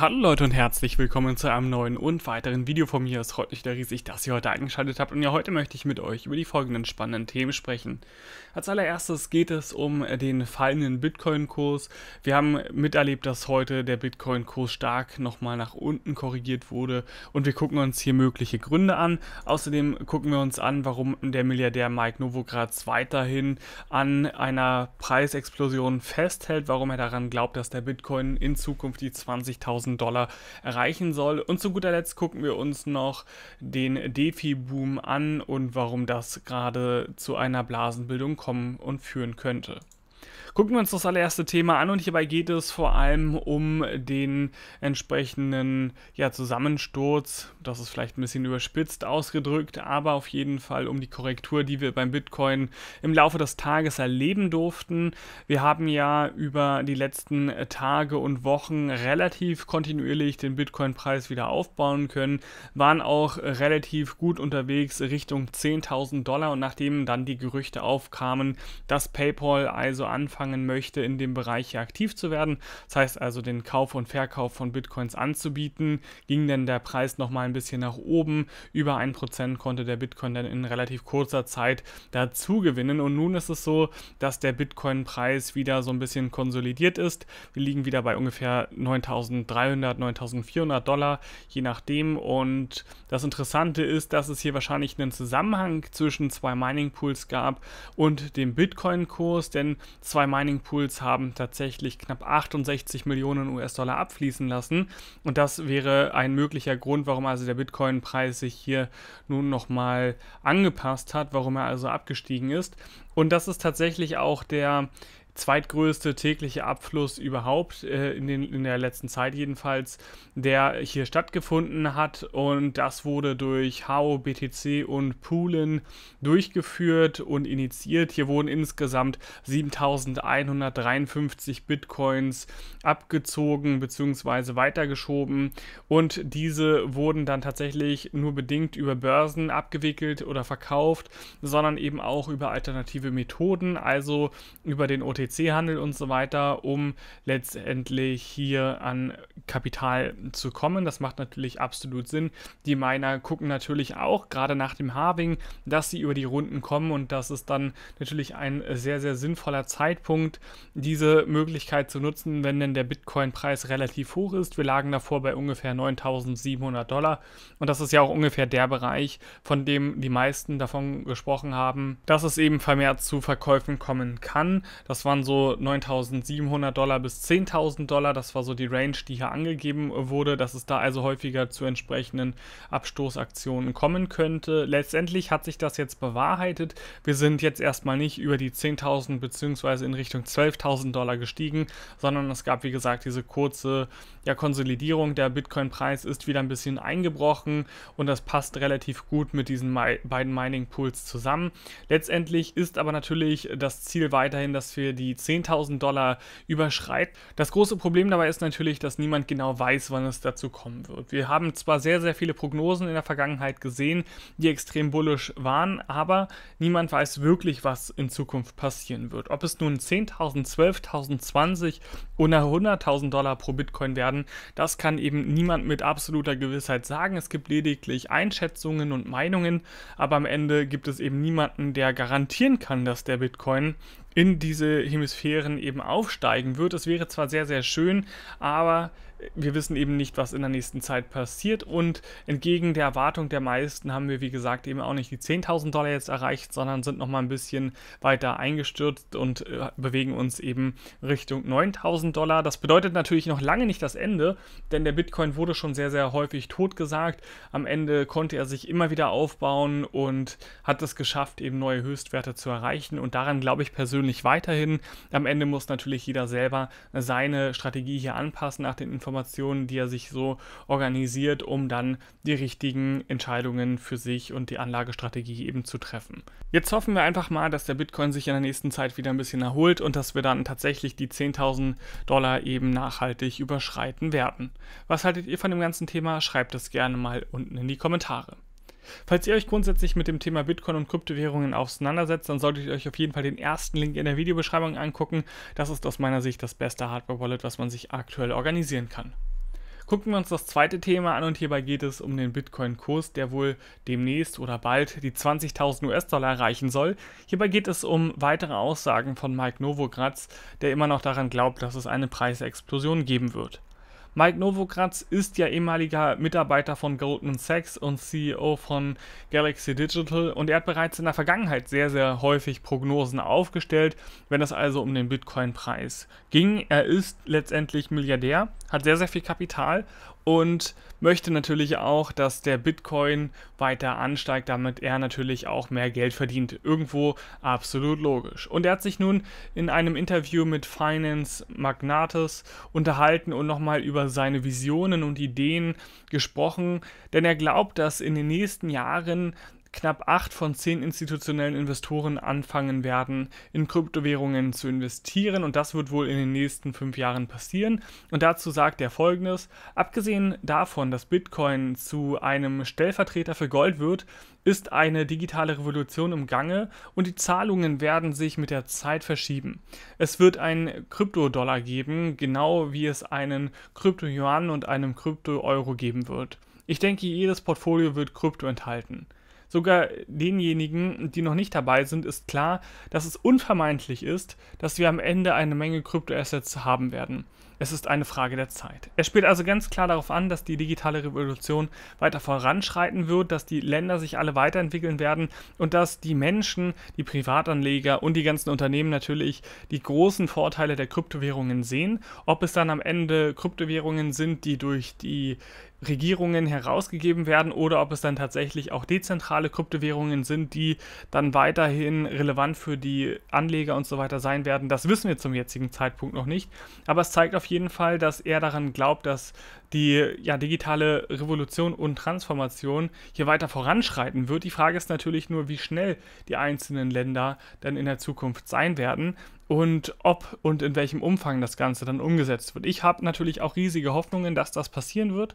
Hallo Leute und herzlich willkommen zu einem neuen und weiteren Video von mir. Es freut mich wieder riesig, dass ihr heute eingeschaltet habt und ja, heute möchte ich mit euch über die folgenden spannenden Themen sprechen. Als allererstes geht es um den fallenden Bitcoin-Kurs. Wir haben miterlebt, dass heute der Bitcoin-Kurs stark nochmal nach unten korrigiert wurde und wir gucken uns hier mögliche Gründe an. Außerdem gucken wir uns an, warum der Milliardär Mike Novogratz weiterhin an einer Preisexplosion festhält, warum er daran glaubt, dass der Bitcoin in Zukunft die 20.000 1,16 Dollar erreichen soll. Und zu guter Letzt gucken wir uns noch den DeFi-Boom an und warum das gerade zu einer Blasenbildung kommen und führen könnte. Gucken wir uns das allererste Thema an und hierbei geht es vor allem um den entsprechenden ja, Zusammensturz. Das ist vielleicht ein bisschen überspitzt ausgedrückt, aber auf jeden Fall um die Korrektur, die wir beim Bitcoin im Laufe des Tages erleben durften. Wir haben ja über die letzten Tage und Wochen relativ kontinuierlich den Bitcoin-Preis wieder aufbauen können, waren auch relativ gut unterwegs Richtung 10.000 Dollar und nachdem dann die Gerüchte aufkamen, dass PayPal also anfangen anfangen möchte, in dem Bereich hier aktiv zu werden. Das heißt also den Kauf und Verkauf von Bitcoins anzubieten, ging dann der Preis nochmal ein bisschen nach oben. Über 1% konnte der Bitcoin dann in relativ kurzer Zeit dazu gewinnen. Und nun ist es so, dass der Bitcoin-Preis wieder so ein bisschen konsolidiert ist. Wir liegen wieder bei ungefähr 9300, 9400 Dollar, je nachdem. Und das Interessante ist, dass es hier wahrscheinlich einen Zusammenhang zwischen zwei Mining Pools gab und dem Bitcoin-Kurs, denn zwei Mining Pools haben tatsächlich knapp 68 Millionen US-Dollar abfließen lassen. Und das wäre ein möglicher Grund, warum also der Bitcoin-Preis sich hier nun nochmal angepasst hat, warum er also abgestiegen ist. Und das ist tatsächlich auch der zweitgrößte tägliche Abfluss überhaupt äh, in, den, in der letzten Zeit jedenfalls, der hier stattgefunden hat und das wurde durch HO, BTC und Poolen durchgeführt und initiiert. Hier wurden insgesamt 7153 Bitcoins abgezogen bzw. weitergeschoben und diese wurden dann tatsächlich nur bedingt über Börsen abgewickelt oder verkauft, sondern eben auch über alternative Methoden, also über den OTC PC-Handel und so weiter, um letztendlich hier an Kapital zu kommen. Das macht natürlich absolut Sinn. Die Miner gucken natürlich auch, gerade nach dem Harving, dass sie über die Runden kommen und das ist dann natürlich ein sehr, sehr sinnvoller Zeitpunkt, diese Möglichkeit zu nutzen, wenn denn der Bitcoin-Preis relativ hoch ist. Wir lagen davor bei ungefähr 9700 Dollar und das ist ja auch ungefähr der Bereich, von dem die meisten davon gesprochen haben, dass es eben vermehrt zu Verkäufen kommen kann. Das waren von so 9.700 Dollar bis 10.000 Dollar. Das war so die Range, die hier angegeben wurde, dass es da also häufiger zu entsprechenden Abstoßaktionen kommen könnte. Letztendlich hat sich das jetzt bewahrheitet. Wir sind jetzt erstmal nicht über die 10.000 bzw. in Richtung 12.000 Dollar gestiegen, sondern es gab, wie gesagt, diese kurze ja, Konsolidierung. Der Bitcoin-Preis ist wieder ein bisschen eingebrochen und das passt relativ gut mit diesen beiden Mining-Pools zusammen. Letztendlich ist aber natürlich das Ziel weiterhin, dass wir die die 10.000 Dollar überschreitet. Das große Problem dabei ist natürlich, dass niemand genau weiß, wann es dazu kommen wird. Wir haben zwar sehr, sehr viele Prognosen in der Vergangenheit gesehen, die extrem bullisch waren, aber niemand weiß wirklich, was in Zukunft passieren wird. Ob es nun 10.000, 12.000, 20 oder 100.000 Dollar pro Bitcoin werden, das kann eben niemand mit absoluter Gewissheit sagen. Es gibt lediglich Einschätzungen und Meinungen, aber am Ende gibt es eben niemanden, der garantieren kann, dass der Bitcoin in diese Hemisphären eben aufsteigen wird. Das wäre zwar sehr, sehr schön, aber wir wissen eben nicht, was in der nächsten Zeit passiert. Und entgegen der Erwartung der meisten haben wir, wie gesagt, eben auch nicht die 10.000 Dollar jetzt erreicht, sondern sind nochmal ein bisschen weiter eingestürzt und äh, bewegen uns eben Richtung 9.000 Dollar. Das bedeutet natürlich noch lange nicht das Ende, denn der Bitcoin wurde schon sehr, sehr häufig totgesagt. Am Ende konnte er sich immer wieder aufbauen und hat es geschafft, eben neue Höchstwerte zu erreichen. Und daran glaube ich persönlich weiterhin. Am Ende muss natürlich jeder selber seine Strategie hier anpassen nach den Informationen Informationen, die er sich so organisiert, um dann die richtigen Entscheidungen für sich und die Anlagestrategie eben zu treffen. Jetzt hoffen wir einfach mal, dass der Bitcoin sich in der nächsten Zeit wieder ein bisschen erholt und dass wir dann tatsächlich die 10.000 Dollar eben nachhaltig überschreiten werden. Was haltet ihr von dem ganzen Thema? Schreibt es gerne mal unten in die Kommentare. Falls ihr euch grundsätzlich mit dem Thema Bitcoin und Kryptowährungen auseinandersetzt, dann solltet ihr euch auf jeden Fall den ersten Link in der Videobeschreibung angucken. Das ist aus meiner Sicht das beste Hardware-Wallet, was man sich aktuell organisieren kann. Gucken wir uns das zweite Thema an und hierbei geht es um den Bitcoin-Kurs, der wohl demnächst oder bald die 20.000 US-Dollar erreichen soll. Hierbei geht es um weitere Aussagen von Mike Novogratz, der immer noch daran glaubt, dass es eine Preisexplosion geben wird. Mike Novogratz ist ja ehemaliger Mitarbeiter von Goldman Sachs und CEO von Galaxy Digital und er hat bereits in der Vergangenheit sehr, sehr häufig Prognosen aufgestellt, wenn es also um den Bitcoin-Preis ging. Er ist letztendlich Milliardär hat sehr, sehr viel Kapital und möchte natürlich auch, dass der Bitcoin weiter ansteigt, damit er natürlich auch mehr Geld verdient. Irgendwo absolut logisch. Und er hat sich nun in einem Interview mit Finance Magnates unterhalten und nochmal über seine Visionen und Ideen gesprochen, denn er glaubt, dass in den nächsten Jahren knapp acht von zehn institutionellen Investoren anfangen werden, in Kryptowährungen zu investieren und das wird wohl in den nächsten fünf Jahren passieren. Und dazu sagt er folgendes: Abgesehen davon, dass Bitcoin zu einem Stellvertreter für Gold wird, ist eine digitale Revolution im Gange und die Zahlungen werden sich mit der Zeit verschieben. Es wird einen Kryptodollar geben, genau wie es einen Krypto-Yuan und einen Krypto-Euro geben wird. Ich denke, jedes Portfolio wird Krypto enthalten sogar denjenigen, die noch nicht dabei sind, ist klar, dass es unvermeidlich ist, dass wir am Ende eine Menge Kryptoassets haben werden. Es ist eine Frage der Zeit. Er spielt also ganz klar darauf an, dass die digitale Revolution weiter voranschreiten wird, dass die Länder sich alle weiterentwickeln werden und dass die Menschen, die Privatanleger und die ganzen Unternehmen natürlich die großen Vorteile der Kryptowährungen sehen. Ob es dann am Ende Kryptowährungen sind, die durch die Regierungen herausgegeben werden oder ob es dann tatsächlich auch dezentrale Kryptowährungen sind, die dann weiterhin relevant für die Anleger und so weiter sein werden. Das wissen wir zum jetzigen Zeitpunkt noch nicht. Aber es zeigt auf jeden Fall, dass er daran glaubt, dass die ja, digitale Revolution und Transformation hier weiter voranschreiten wird. Die Frage ist natürlich nur, wie schnell die einzelnen Länder dann in der Zukunft sein werden und ob und in welchem Umfang das Ganze dann umgesetzt wird. Ich habe natürlich auch riesige Hoffnungen, dass das passieren wird.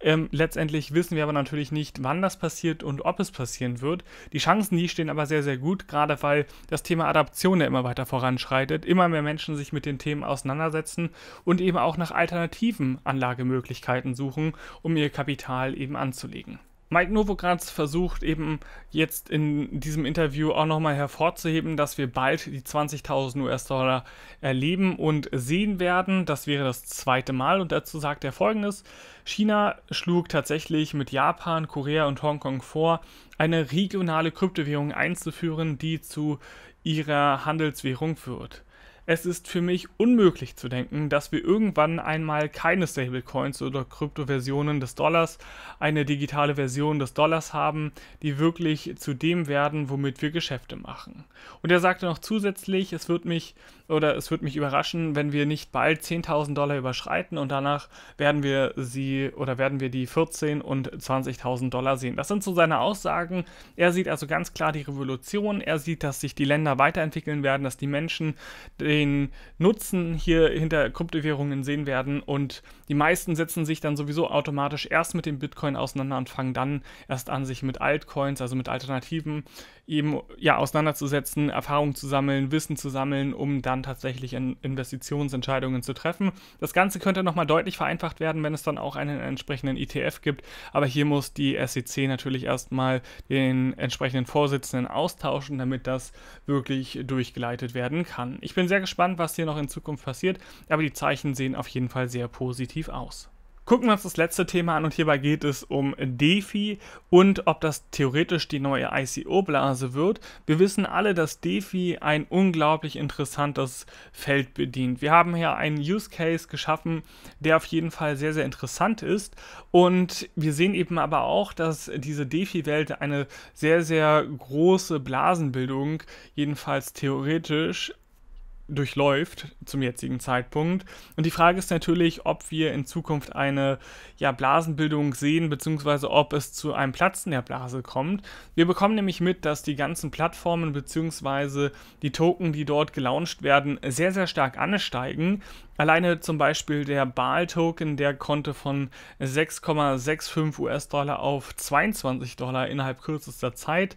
Ähm, letztendlich wissen wir aber natürlich nicht, wann das passiert und ob es passieren wird. Die Chancen, die stehen aber sehr, sehr gut, gerade weil das Thema Adaption ja immer weiter voranschreitet, immer mehr Menschen sich mit den Themen auseinandersetzen und eben auch nach alternativen Anlagemöglichkeiten suchen, um ihr Kapital eben anzulegen. Mike Novogratz versucht eben jetzt in diesem Interview auch nochmal hervorzuheben, dass wir bald die 20.000 US-Dollar erleben und sehen werden. Das wäre das zweite Mal und dazu sagt er folgendes. China schlug tatsächlich mit Japan, Korea und Hongkong vor, eine regionale Kryptowährung einzuführen, die zu ihrer Handelswährung führt. Es ist für mich unmöglich zu denken, dass wir irgendwann einmal keine Stablecoins oder Kryptoversionen des Dollars, eine digitale Version des Dollars haben, die wirklich zu dem werden, womit wir Geschäfte machen. Und er sagte noch zusätzlich, es wird mich oder es wird mich überraschen, wenn wir nicht bald 10.000 Dollar überschreiten und danach werden wir sie oder werden wir die 14 und 20.000 Dollar sehen. Das sind so seine Aussagen. Er sieht also ganz klar die Revolution. Er sieht, dass sich die Länder weiterentwickeln werden, dass die Menschen die den Nutzen hier hinter Kryptowährungen sehen werden. Und die meisten setzen sich dann sowieso automatisch erst mit dem Bitcoin auseinander und fangen dann erst an, sich mit Altcoins, also mit alternativen eben ja auseinanderzusetzen, Erfahrung zu sammeln, Wissen zu sammeln, um dann tatsächlich in Investitionsentscheidungen zu treffen. Das Ganze könnte nochmal deutlich vereinfacht werden, wenn es dann auch einen entsprechenden ETF gibt, aber hier muss die SEC natürlich erstmal den entsprechenden Vorsitzenden austauschen, damit das wirklich durchgeleitet werden kann. Ich bin sehr gespannt, was hier noch in Zukunft passiert, aber die Zeichen sehen auf jeden Fall sehr positiv aus. Gucken wir uns das letzte Thema an und hierbei geht es um DeFi und ob das theoretisch die neue ICO-Blase wird. Wir wissen alle, dass DeFi ein unglaublich interessantes Feld bedient. Wir haben hier einen Use Case geschaffen, der auf jeden Fall sehr, sehr interessant ist und wir sehen eben aber auch, dass diese DeFi-Welt eine sehr, sehr große Blasenbildung, jedenfalls theoretisch, durchläuft zum jetzigen Zeitpunkt. Und die Frage ist natürlich, ob wir in Zukunft eine ja, Blasenbildung sehen, beziehungsweise ob es zu einem Platzen der Blase kommt. Wir bekommen nämlich mit, dass die ganzen Plattformen beziehungsweise die Token, die dort gelauncht werden, sehr, sehr stark ansteigen. Alleine zum Beispiel der BAL-Token, der konnte von 6,65 US-Dollar auf 22 Dollar innerhalb kürzester Zeit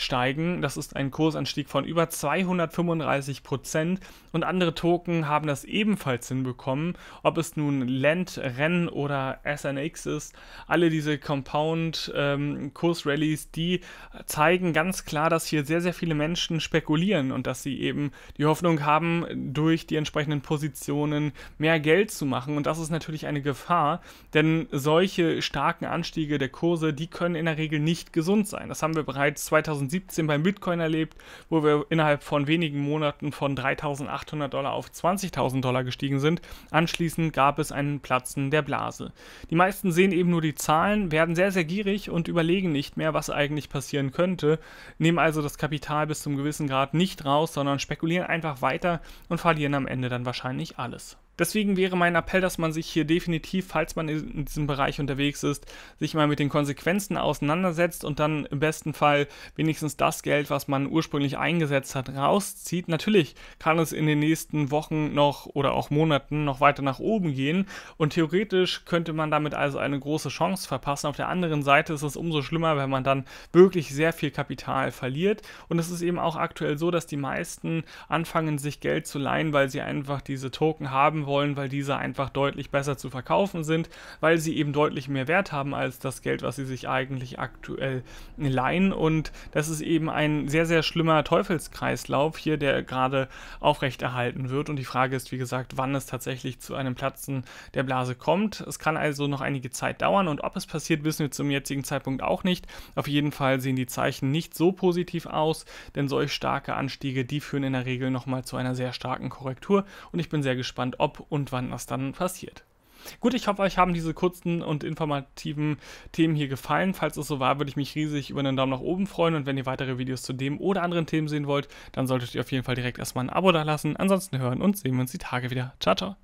steigen. Das ist ein Kursanstieg von über 235 Prozent und andere Token haben das ebenfalls hinbekommen. Ob es nun Lend, REN oder SNX ist, alle diese Compound-Kursrallies, ähm, die zeigen ganz klar, dass hier sehr, sehr viele Menschen spekulieren und dass sie eben die Hoffnung haben, durch die entsprechenden Positionen mehr Geld zu machen. Und das ist natürlich eine Gefahr, denn solche starken Anstiege der Kurse, die können in der Regel nicht gesund sein. Das haben wir bereits 2000 2017 beim Bitcoin erlebt, wo wir innerhalb von wenigen Monaten von 3.800 Dollar auf 20.000 Dollar gestiegen sind. Anschließend gab es einen Platzen der Blase. Die meisten sehen eben nur die Zahlen, werden sehr, sehr gierig und überlegen nicht mehr, was eigentlich passieren könnte, nehmen also das Kapital bis zum gewissen Grad nicht raus, sondern spekulieren einfach weiter und verlieren am Ende dann wahrscheinlich alles. Deswegen wäre mein Appell, dass man sich hier definitiv, falls man in diesem Bereich unterwegs ist, sich mal mit den Konsequenzen auseinandersetzt und dann im besten Fall wenigstens das Geld, was man ursprünglich eingesetzt hat, rauszieht. Natürlich kann es in den nächsten Wochen noch oder auch Monaten noch weiter nach oben gehen und theoretisch könnte man damit also eine große Chance verpassen. Auf der anderen Seite ist es umso schlimmer, wenn man dann wirklich sehr viel Kapital verliert und es ist eben auch aktuell so, dass die meisten anfangen, sich Geld zu leihen, weil sie einfach diese Token haben wollen wollen, weil diese einfach deutlich besser zu verkaufen sind, weil sie eben deutlich mehr Wert haben als das Geld, was sie sich eigentlich aktuell leihen. Und das ist eben ein sehr, sehr schlimmer Teufelskreislauf hier, der gerade aufrechterhalten wird. Und die Frage ist, wie gesagt, wann es tatsächlich zu einem Platzen der Blase kommt. Es kann also noch einige Zeit dauern und ob es passiert, wissen wir zum jetzigen Zeitpunkt auch nicht. Auf jeden Fall sehen die Zeichen nicht so positiv aus, denn solch starke Anstiege, die führen in der Regel nochmal zu einer sehr starken Korrektur und ich bin sehr gespannt, ob und wann das dann passiert. Gut, ich hoffe, euch haben diese kurzen und informativen Themen hier gefallen. Falls es so war, würde ich mich riesig über einen Daumen nach oben freuen. Und wenn ihr weitere Videos zu dem oder anderen Themen sehen wollt, dann solltet ihr auf jeden Fall direkt erstmal ein Abo da lassen. Ansonsten hören und sehen wir uns die Tage wieder. Ciao, ciao.